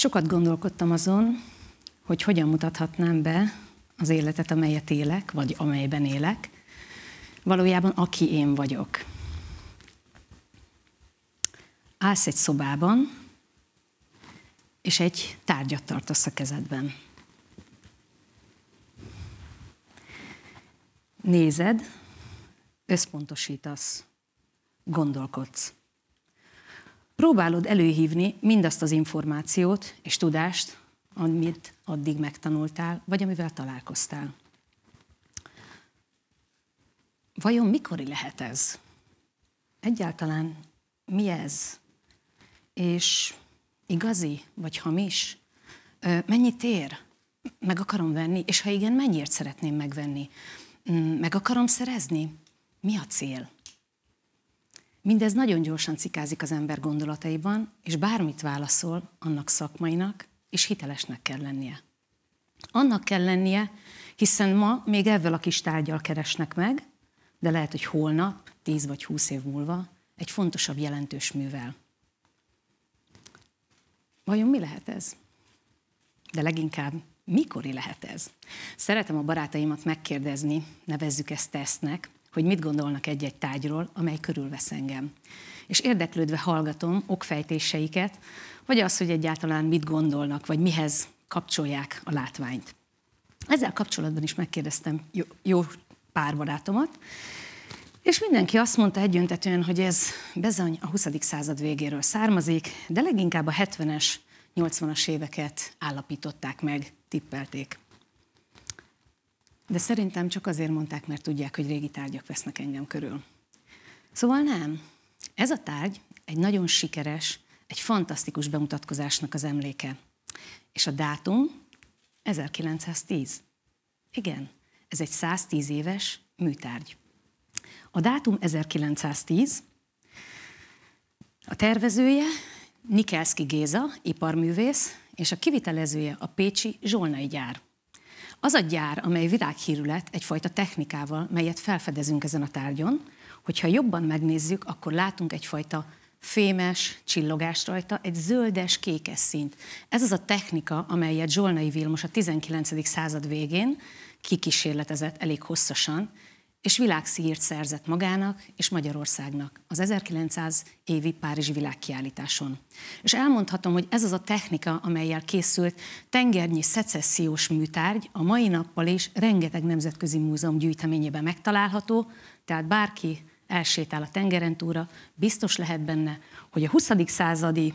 Sokat gondolkodtam azon, hogy hogyan mutathatnám be az életet, amelyet élek, vagy amelyben élek, valójában aki én vagyok. Állsz egy szobában, és egy tárgyat tartasz a kezedben. Nézed, összpontosítasz, gondolkodsz próbálod előhívni mindazt az információt és tudást, amit addig megtanultál, vagy amivel találkoztál. Vajon mikori lehet ez? Egyáltalán mi ez? És igazi, vagy hamis? Mennyit ér? Meg akarom venni? És ha igen, mennyiért szeretném megvenni? Mm, meg akarom szerezni? Mi a cél? Mindez nagyon gyorsan cikázik az ember gondolataiban, és bármit válaszol, annak szakmainak és hitelesnek kell lennie. Annak kell lennie, hiszen ma még ezzel a kis tárgyal keresnek meg, de lehet, hogy holnap, tíz vagy húsz év múlva egy fontosabb jelentős művel. Vajon mi lehet ez? De leginkább mikori lehet ez? Szeretem a barátaimat megkérdezni, nevezzük ezt tesznek, hogy mit gondolnak egy-egy tárgyról, amely körülvesz engem. És érdeklődve hallgatom okfejtéseiket, vagy az, hogy egyáltalán mit gondolnak, vagy mihez kapcsolják a látványt. Ezzel kapcsolatban is megkérdeztem jó, jó pár barátomat, és mindenki azt mondta egyöntetően, hogy ez bezony a 20. század végéről származik, de leginkább a 70-es, 80-as éveket állapították meg, tippelték de szerintem csak azért mondták, mert tudják, hogy régi tárgyak vesznek engem körül. Szóval nem. Ez a tárgy egy nagyon sikeres, egy fantasztikus bemutatkozásnak az emléke. És a dátum 1910. Igen, ez egy 110 éves műtárgy. A dátum 1910, a tervezője Nikelszki Géza, iparművész, és a kivitelezője a Pécsi Zsolnai gyár. Az a gyár, amely világhírű lett, egyfajta technikával, melyet felfedezünk ezen a tárgyon, hogyha jobban megnézzük, akkor látunk egyfajta fémes csillogást rajta, egy zöldes, kékes szint. Ez az a technika, amelyet Zsolnai Vilmos a 19. század végén kikísérletezett elég hosszasan, és világszírt szerzett magának és Magyarországnak az 1900 évi Párizsi világkiállításon. És elmondhatom, hogy ez az a technika, amelyel készült tengernyi szecessziós műtárgy a mai nappal és rengeteg nemzetközi múzeum gyűjteményében megtalálható, tehát bárki elsétál a tengeren túra, biztos lehet benne, hogy a 20. századi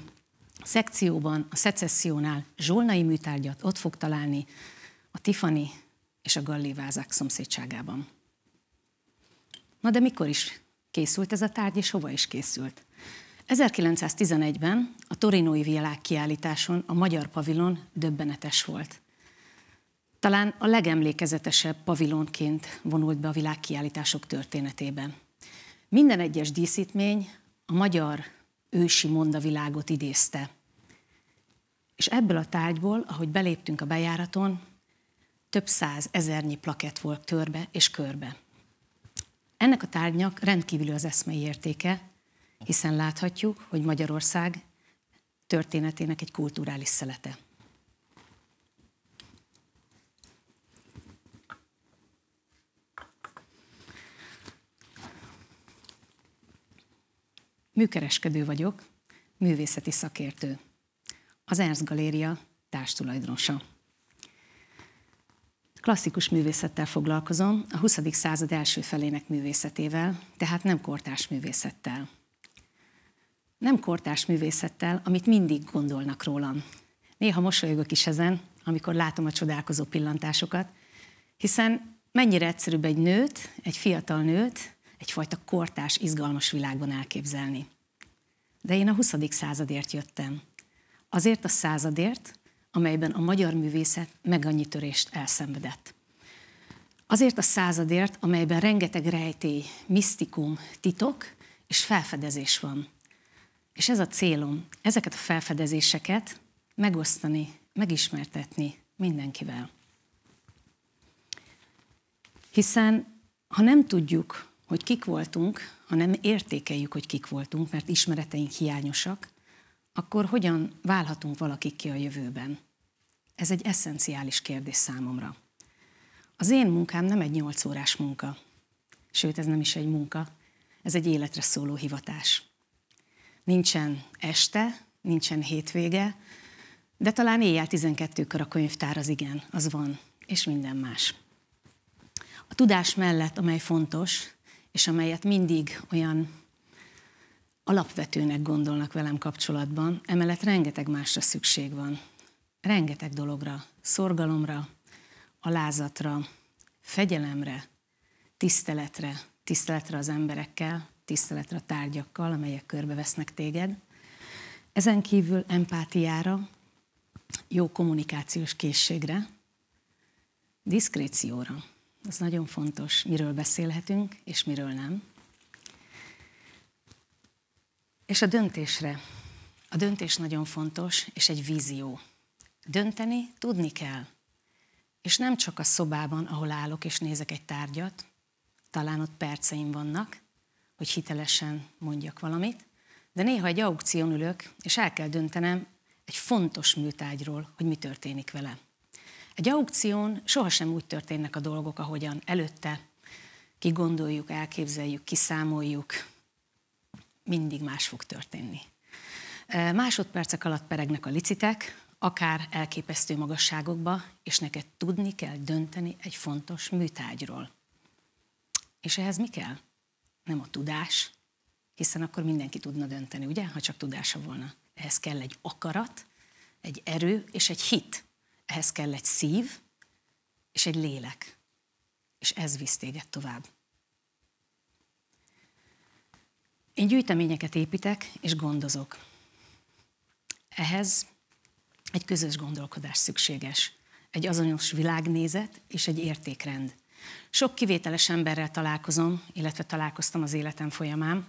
szekcióban, a szecessziónál zsolnai műtárgyat ott fog találni a Tiffany és a Galli vázák szomszédságában. Na de mikor is készült ez a tárgy, és hova is készült? 1911-ben a Torinói világkiállításon a magyar pavilon döbbenetes volt. Talán a legemlékezetesebb pavilonként vonult be a világkiállítások történetében. Minden egyes díszítmény a magyar ősi mondavilágot idézte. És ebből a tárgyból, ahogy beléptünk a bejáraton, több száz ezernyi plakett volt törbe és körbe. Ennek a tárgynak rendkívül az eszmei értéke, hiszen láthatjuk, hogy Magyarország történetének egy kulturális szelete. Műkereskedő vagyok, művészeti szakértő. Az Ernst Galéria társtulajdonosa. Klasszikus művészettel foglalkozom, a 20. század első felének művészetével, tehát nem kortás művészettel. Nem kortás művészettel, amit mindig gondolnak rólam. Néha mosolyogok is ezen, amikor látom a csodálkozó pillantásokat, hiszen mennyire egyszerűbb egy nőt, egy fiatal nőt, egyfajta kortás, izgalmas világban elképzelni. De én a 20. századért jöttem. Azért a századért, amelyben a magyar művészet meg annyi törést elszenvedett. Azért a századért, amelyben rengeteg rejtély, misztikum, titok és felfedezés van. És ez a célom, ezeket a felfedezéseket megosztani, megismertetni mindenkivel. Hiszen ha nem tudjuk, hogy kik voltunk, ha nem értékeljük, hogy kik voltunk, mert ismereteink hiányosak, akkor hogyan válhatunk valakik ki a jövőben? Ez egy eszenciális kérdés számomra. Az én munkám nem egy 8 órás munka, sőt, ez nem is egy munka, ez egy életre szóló hivatás. Nincsen este, nincsen hétvége, de talán éjjel 12-kor a könyvtár az igen, az van, és minden más. A tudás mellett, amely fontos, és amelyet mindig olyan alapvetőnek gondolnak velem kapcsolatban, emellett rengeteg másra szükség van. Rengeteg dologra, szorgalomra, alázatra, fegyelemre, tiszteletre, tiszteletre az emberekkel, tiszteletre a tárgyakkal, amelyek körbevesznek téged. Ezen kívül empátiára, jó kommunikációs készségre, diszkrécióra. Ez nagyon fontos, miről beszélhetünk és miről nem és a döntésre. A döntés nagyon fontos, és egy vízió. Dönteni tudni kell. És nem csak a szobában, ahol állok és nézek egy tárgyat, talán ott perceim vannak, hogy hitelesen mondjak valamit, de néha egy aukción ülök, és el kell döntenem egy fontos műtárgyról, hogy mi történik vele. Egy aukción sohasem úgy történnek a dolgok, ahogyan előtte kigondoljuk, elképzeljük, kiszámoljuk, mindig más fog történni. Másodpercek alatt peregnek a licitek, akár elképesztő magasságokba, és neked tudni kell dönteni egy fontos műtárgyról. És ehhez mi kell? Nem a tudás, hiszen akkor mindenki tudna dönteni, ugye, ha csak tudása volna. Ehhez kell egy akarat, egy erő és egy hit. Ehhez kell egy szív és egy lélek. És ez visz téged tovább. Én gyűjteményeket építek és gondozok. Ehhez egy közös gondolkodás szükséges, egy azonos világnézet és egy értékrend. Sok kivételes emberrel találkozom, illetve találkoztam az életem folyamán,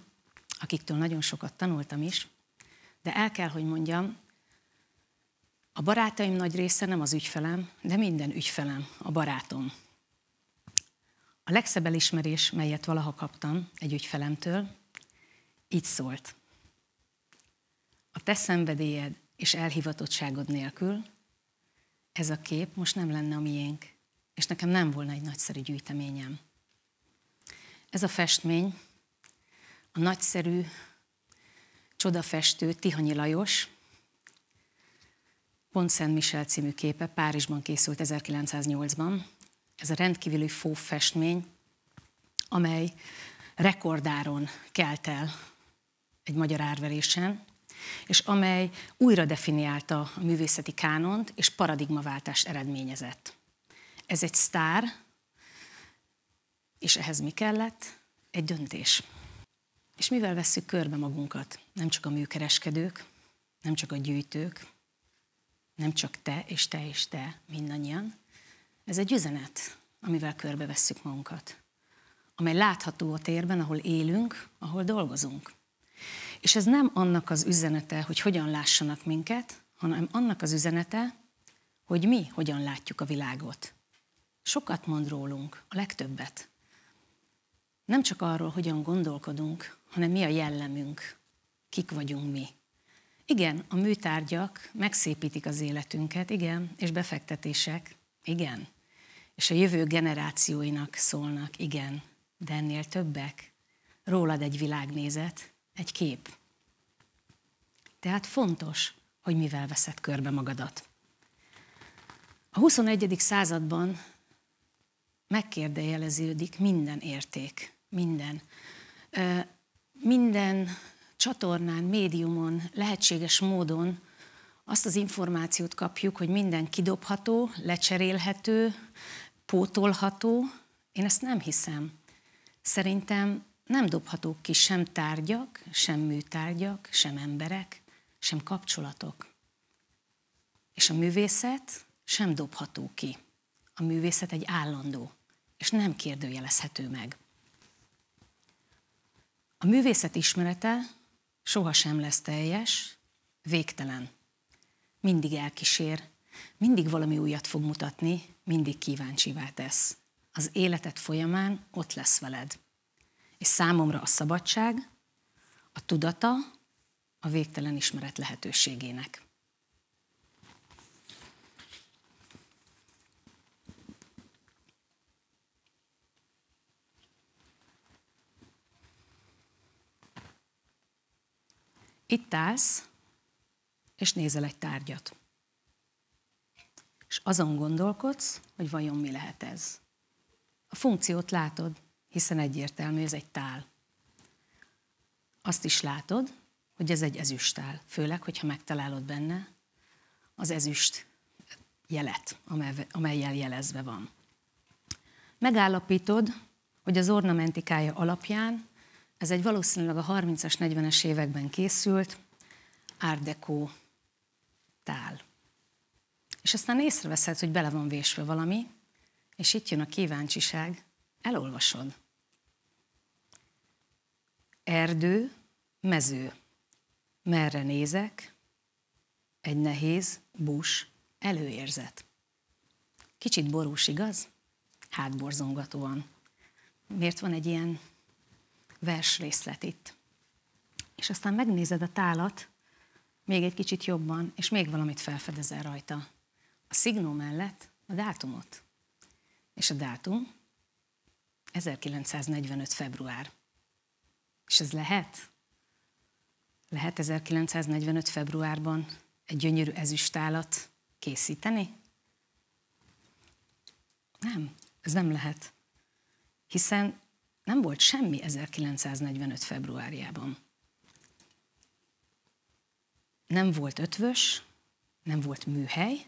akiktől nagyon sokat tanultam is, de el kell, hogy mondjam, a barátaim nagy része nem az ügyfelem, de minden ügyfelem a barátom. A legszebb elismerés, melyet valaha kaptam egy ügyfelemtől, így szólt. A te szenvedélyed és elhivatottságod nélkül ez a kép most nem lenne a miénk, és nekem nem volna egy nagyszerű gyűjteményem. Ez a festmény a nagyszerű csodafestő Tihanyi Lajos, Pont Szent Michel című képe Párizsban készült 1908-ban. Ez a rendkívüli fó festmény, amely rekordáron kelt el egy magyar árverésen, és amely újra definiálta a művészeti kánont és paradigmaváltást eredményezett. Ez egy sztár, és ehhez mi kellett? Egy döntés. És mivel vesszük körbe magunkat? Nem csak a műkereskedők, nem csak a gyűjtők, nem csak te és te és te, mindannyian. Ez egy üzenet, amivel körbe vesszük magunkat, amely látható a térben, ahol élünk, ahol dolgozunk. És ez nem annak az üzenete, hogy hogyan lássanak minket, hanem annak az üzenete, hogy mi hogyan látjuk a világot. Sokat mond rólunk, a legtöbbet. Nem csak arról, hogyan gondolkodunk, hanem mi a jellemünk, kik vagyunk mi. Igen, a műtárgyak megszépítik az életünket, igen, és befektetések, igen. És a jövő generációinak szólnak, igen, de ennél többek. Rólad egy világnézet, egy kép. Tehát fontos, hogy mivel veszed körbe magadat. A 21. században megkérdejeleződik minden érték, minden. Minden csatornán, médiumon, lehetséges módon azt az információt kapjuk, hogy minden kidobható, lecserélhető, pótolható. Én ezt nem hiszem. Szerintem nem dobhatók ki sem tárgyak, sem műtárgyak, sem emberek, sem kapcsolatok. És a művészet sem dobható ki. A művészet egy állandó, és nem kérdőjelezhető meg. A művészet ismerete sohasem lesz teljes, végtelen. Mindig elkísér, mindig valami újat fog mutatni, mindig kíváncsivá tesz. Az életed folyamán ott lesz veled. És számomra a szabadság, a tudata a végtelen ismeret lehetőségének. Itt állsz, és nézel egy tárgyat. És azon gondolkodsz, hogy vajon mi lehet ez. A funkciót látod, hiszen egyértelmű, ez egy tál. Azt is látod, hogy ez egy ezüstál, főleg, hogyha megtalálod benne az ezüst jelet, amelyel jelezve van. Megállapítod, hogy az ornamentikája alapján ez egy valószínűleg a 30-as, 40-es években készült Art Deco tál. És aztán észreveszed, hogy bele van vésve valami, és itt jön a kíváncsiság, Elolvasod. Erdő, mező. Merre nézek? Egy nehéz, bus, előérzet. Kicsit borús, igaz? Hátborzongatóan. Miért van egy ilyen vers részlet itt? És aztán megnézed a tálat, még egy kicsit jobban, és még valamit felfedezel rajta. A szignó mellett a dátumot. És a dátum 1945. február. És ez lehet? Lehet 1945. februárban egy gyönyörű ezüstálat készíteni? Nem, ez nem lehet. Hiszen nem volt semmi 1945. februárjában. Nem volt ötvös, nem volt műhely,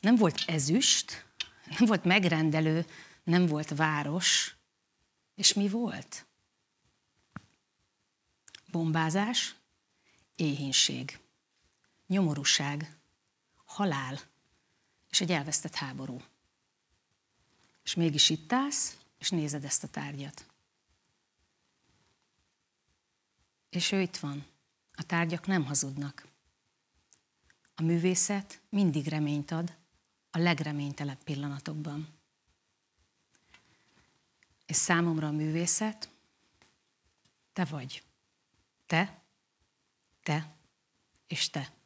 nem volt ezüst, nem volt megrendelő, nem volt város, és mi volt? Bombázás, éhínség, nyomorúság, halál és egy elvesztett háború. És mégis itt állsz, és nézed ezt a tárgyat. És ő itt van. A tárgyak nem hazudnak. A művészet mindig reményt ad a legreménytelebb pillanatokban és számomra a művészet, te vagy. Te, te és te.